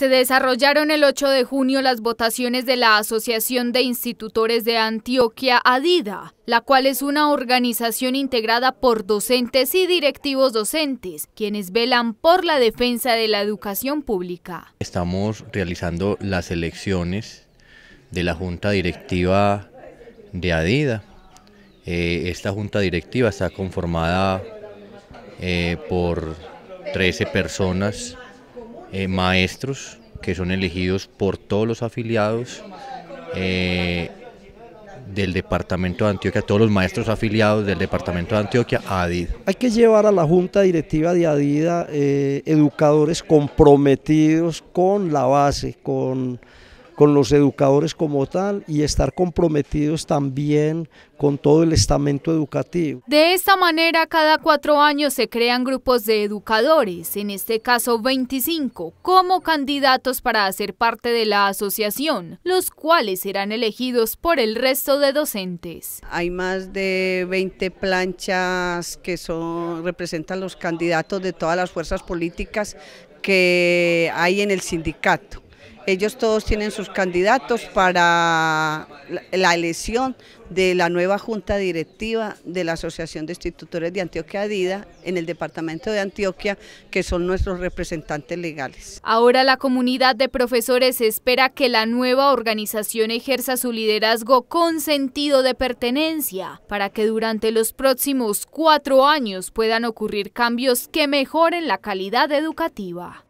Se desarrollaron el 8 de junio las votaciones de la Asociación de Institutores de Antioquia ADIDA, la cual es una organización integrada por docentes y directivos docentes, quienes velan por la defensa de la educación pública. Estamos realizando las elecciones de la Junta Directiva de ADIDA. Eh, esta Junta Directiva está conformada eh, por 13 personas eh, maestros que son elegidos por todos los afiliados eh, del departamento de Antioquia, todos los maestros afiliados del departamento de Antioquia a Adida. Hay que llevar a la junta directiva de Adida eh, educadores comprometidos con la base, con con los educadores como tal y estar comprometidos también con todo el estamento educativo. De esta manera, cada cuatro años se crean grupos de educadores, en este caso 25, como candidatos para hacer parte de la asociación, los cuales serán elegidos por el resto de docentes. Hay más de 20 planchas que son, representan los candidatos de todas las fuerzas políticas que hay en el sindicato. Ellos todos tienen sus candidatos para la elección de la nueva junta directiva de la Asociación de Institutores de Antioquia Adida en el departamento de Antioquia, que son nuestros representantes legales. Ahora la comunidad de profesores espera que la nueva organización ejerza su liderazgo con sentido de pertenencia, para que durante los próximos cuatro años puedan ocurrir cambios que mejoren la calidad educativa.